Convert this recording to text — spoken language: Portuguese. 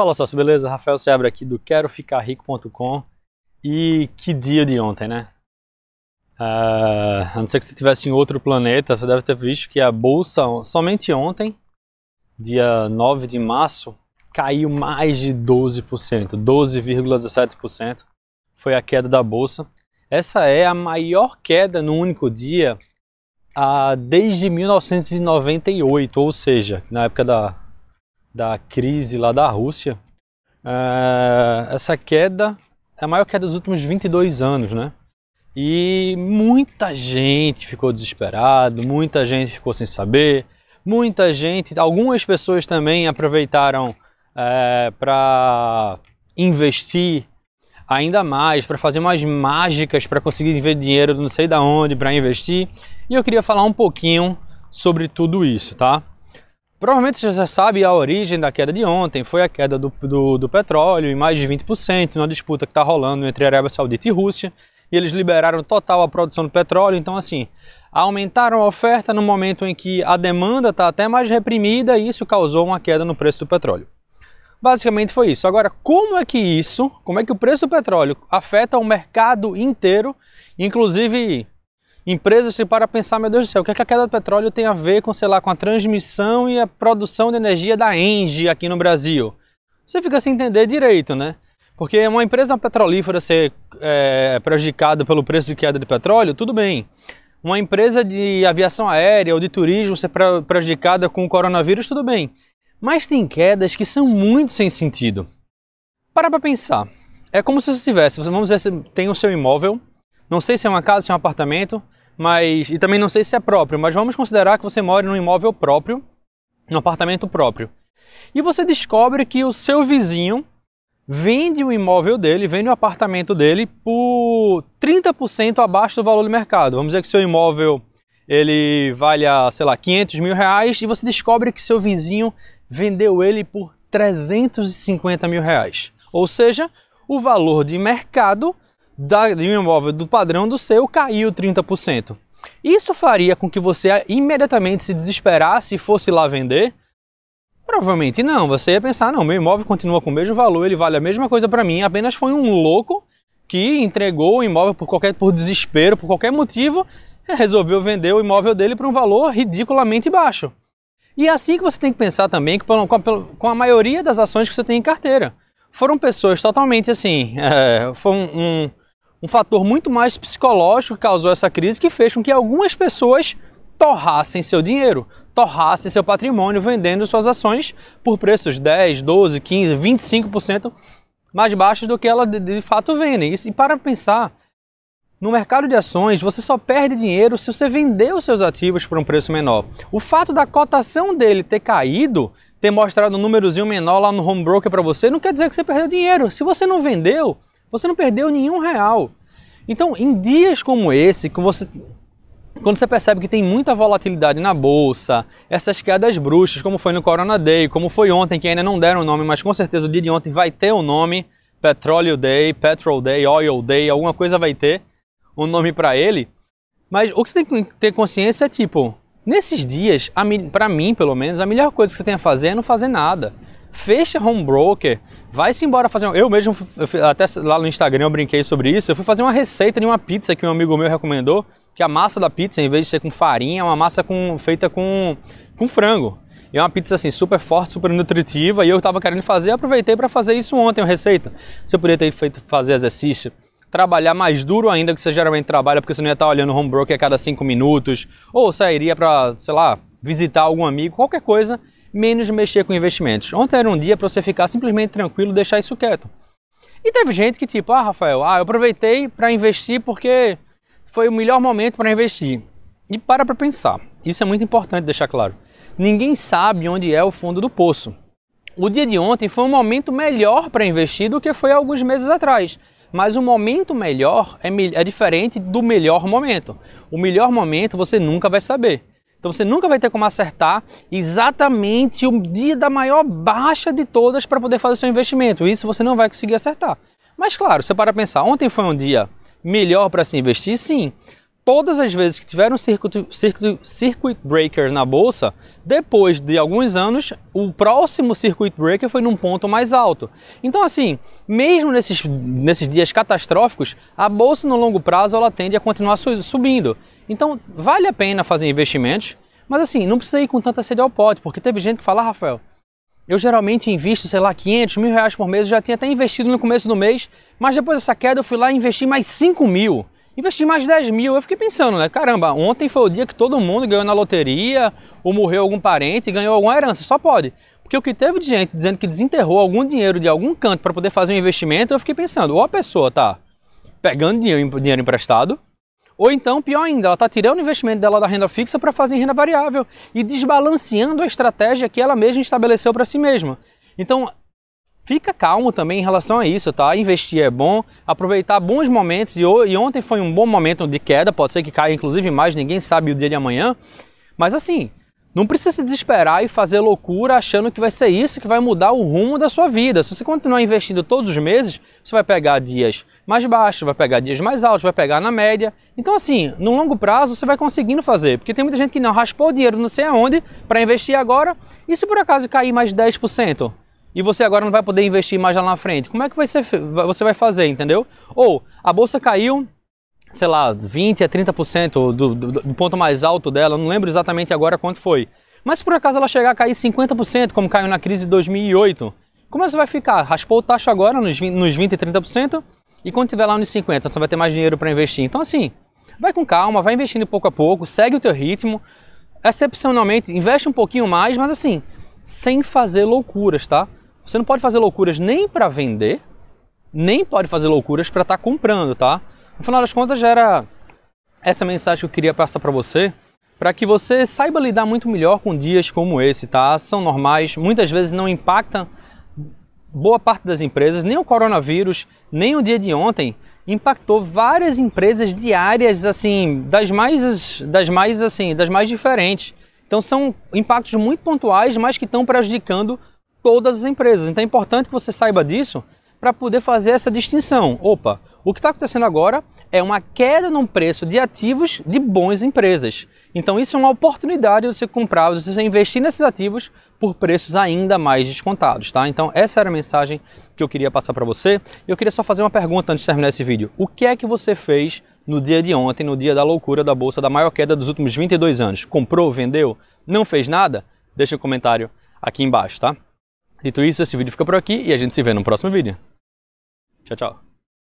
Fala sócio, beleza? Rafael Seabra aqui do queroficarrico.com e que dia de ontem, né? Uh, a não ser que você estivesse em outro planeta, você deve ter visto que a bolsa somente ontem, dia 9 de março, caiu mais de 12%, 12,17% foi a queda da bolsa. Essa é a maior queda no único dia uh, desde 1998, ou seja, na época da da crise lá da Rússia, é, essa queda é a maior queda dos últimos 22 anos, né? E muita gente ficou desesperado, muita gente ficou sem saber, muita gente, algumas pessoas também aproveitaram é, para investir ainda mais, para fazer umas mágicas para conseguir ver dinheiro não sei da onde para investir. E eu queria falar um pouquinho sobre tudo isso, tá? Provavelmente você já sabe a origem da queda de ontem, foi a queda do, do, do petróleo em mais de 20%, numa disputa que está rolando entre a Arábia Saudita e Rússia, e eles liberaram total a produção do petróleo, então assim, aumentaram a oferta no momento em que a demanda está até mais reprimida e isso causou uma queda no preço do petróleo. Basicamente foi isso. Agora, como é que isso, como é que o preço do petróleo afeta o mercado inteiro, inclusive empresas que para pensar, meu Deus do céu, o que, é que a queda do petróleo tem a ver com, sei lá, com a transmissão e a produção de energia da ENGIE aqui no Brasil? Você fica sem entender direito, né? Porque uma empresa petrolífera ser é, prejudicada pelo preço de queda de petróleo, tudo bem. Uma empresa de aviação aérea ou de turismo ser prejudicada com o coronavírus, tudo bem. Mas tem quedas que são muito sem sentido. Para para pensar. É como se você tivesse, vamos dizer, tem o seu imóvel, não sei se é uma casa, se é um apartamento, mas e também não sei se é próprio, mas vamos considerar que você mora num imóvel próprio, num apartamento próprio. E você descobre que o seu vizinho vende o imóvel dele, vende o apartamento dele por 30% abaixo do valor do mercado. Vamos dizer que seu imóvel ele vale, a, sei lá, 500 mil reais e você descobre que seu vizinho vendeu ele por 350 mil reais. Ou seja, o valor de mercado da, de um imóvel do padrão do seu caiu 30%. Isso faria com que você imediatamente se desesperasse e fosse lá vender? Provavelmente não. Você ia pensar, não, meu imóvel continua com o mesmo valor, ele vale a mesma coisa para mim, apenas foi um louco que entregou o imóvel por qualquer por desespero, por qualquer motivo, resolveu vender o imóvel dele por um valor ridiculamente baixo. E é assim que você tem que pensar também com a, com a maioria das ações que você tem em carteira. Foram pessoas totalmente assim, é, foi um, um um fator muito mais psicológico que causou essa crise que fez com que algumas pessoas torrassem seu dinheiro, torrassem seu patrimônio vendendo suas ações por preços 10, 12, 15, 25% mais baixos do que ela de fato vende. E para pensar, no mercado de ações, você só perde dinheiro se você vender os seus ativos por um preço menor. O fato da cotação dele ter caído, ter mostrado um númerozinho menor lá no home broker para você, não quer dizer que você perdeu dinheiro. Se você não vendeu, você não perdeu nenhum real. Então, em dias como esse, que você quando você percebe que tem muita volatilidade na bolsa, essas quedas bruxas, como foi no Corona Day, como foi ontem, que ainda não deram o nome, mas com certeza o dia de ontem vai ter o um nome, Petróleo Day, Petrol Day, Oil Day, alguma coisa vai ter um nome para ele. Mas o que você tem que ter consciência é tipo, nesses dias, para mim pelo menos, a melhor coisa que você tem a fazer é não fazer nada fecha home broker, vai-se embora fazer Eu mesmo, até lá no Instagram eu brinquei sobre isso, eu fui fazer uma receita de uma pizza que um amigo meu recomendou, que é a massa da pizza, em vez de ser com farinha, é uma massa com, feita com, com frango. E é uma pizza assim super forte, super nutritiva, e eu estava querendo fazer, aproveitei para fazer isso ontem, uma receita. Você poderia ter feito fazer exercício, trabalhar mais duro ainda que você geralmente trabalha, porque você não ia estar tá olhando o home broker a cada cinco minutos, ou sairia para, sei lá, visitar algum amigo, qualquer coisa, menos mexer com investimentos. Ontem era um dia para você ficar simplesmente tranquilo, deixar isso quieto. E teve gente que tipo, ah, Rafael, ah, eu aproveitei para investir porque foi o melhor momento para investir. E para para pensar. Isso é muito importante deixar claro. Ninguém sabe onde é o fundo do poço. O dia de ontem foi um momento melhor para investir do que foi alguns meses atrás. Mas o momento melhor é, é diferente do melhor momento. O melhor momento você nunca vai saber. Então você nunca vai ter como acertar exatamente o dia da maior baixa de todas para poder fazer seu investimento. Isso você não vai conseguir acertar. Mas claro, você para pensar, ontem foi um dia melhor para se investir? Sim todas as vezes que tiveram um circuit, circuit, breaker na bolsa, depois de alguns anos, o próximo circuit breaker foi num ponto mais alto. Então, assim, mesmo nesses, nesses dias catastróficos, a bolsa no longo prazo ela tende a continuar subindo. Então, vale a pena fazer investimentos, mas assim, não precisa ir com tanta sede ao pote, porque teve gente que fala, Rafael, eu geralmente invisto, sei lá, 500 mil reais por mês, eu já tinha até investido no começo do mês, mas depois dessa queda eu fui lá e investi mais 5 mil investir mais 10 mil. Eu fiquei pensando, né? Caramba, ontem foi o dia que todo mundo ganhou na loteria, ou morreu algum parente, e ganhou alguma herança. Só pode. Porque o que teve de gente dizendo que desenterrou algum dinheiro de algum canto para poder fazer um investimento, eu fiquei pensando, ou a pessoa tá pegando dinheiro, dinheiro emprestado, ou então, pior ainda, ela está tirando o investimento dela da renda fixa para fazer em renda variável e desbalanceando a estratégia que ela mesma estabeleceu para si mesma. Então, fica calmo também em relação a isso, tá? Investir é bom, aproveitar bons momentos e, e ontem foi um bom momento de queda, pode ser que caia inclusive mais, ninguém sabe o dia de amanhã. Mas assim, não precisa se desesperar e fazer loucura achando que vai ser isso que vai mudar o rumo da sua vida. Se você continuar investindo todos os meses, você vai pegar dias mais baixos, vai pegar dias mais altos, vai pegar na média. Então assim, no longo prazo você vai conseguindo fazer, porque tem muita gente que não raspou o dinheiro não sei aonde para investir agora, e se por acaso cair mais 10%? e você agora não vai poder investir mais lá na frente. Como é que vai ser, você vai fazer, entendeu? Ou a bolsa caiu, sei lá, 20 a 30% do, do, do ponto mais alto dela, não lembro exatamente agora quanto foi. Mas se por acaso ela chegar a cair 50%, como caiu na crise de 2008, como é que você vai ficar? Raspou o tacho agora nos 20, nos 20 e 30% e quando tiver lá nos 50, você vai ter mais dinheiro para investir. Então assim, vai com calma, vai investindo pouco a pouco, segue o teu ritmo. Excepcionalmente, investe um pouquinho mais, mas assim, sem fazer loucuras, tá? Você não pode fazer loucuras nem para vender, nem pode fazer loucuras para estar tá comprando, tá? No final das contas, era essa mensagem que eu queria passar para você, para que você saiba lidar muito melhor com dias como esse, tá? São normais, muitas vezes não impactam boa parte das empresas, nem o coronavírus, nem o dia de ontem impactou várias empresas diárias assim, das mais das mais assim, das mais diferentes. Então são impactos muito pontuais, mas que estão prejudicando todas as empresas. Então é importante que você saiba disso para poder fazer essa distinção. Opa, o que está acontecendo agora é uma queda no preço de ativos de bons empresas. Então isso é uma oportunidade de você comprar, de você investir nesses ativos por preços ainda mais descontados, tá? Então essa era a mensagem que eu queria passar para você. Eu queria só fazer uma pergunta antes de terminar esse vídeo. O que é que você fez no dia de ontem, no dia da loucura da bolsa, da maior queda dos últimos 22 anos? Comprou, vendeu, não fez nada? Deixa o um comentário aqui embaixo, tá? Dito isso, esse vídeo fica por aqui e a gente se vê no próximo vídeo. Tchau, tchau.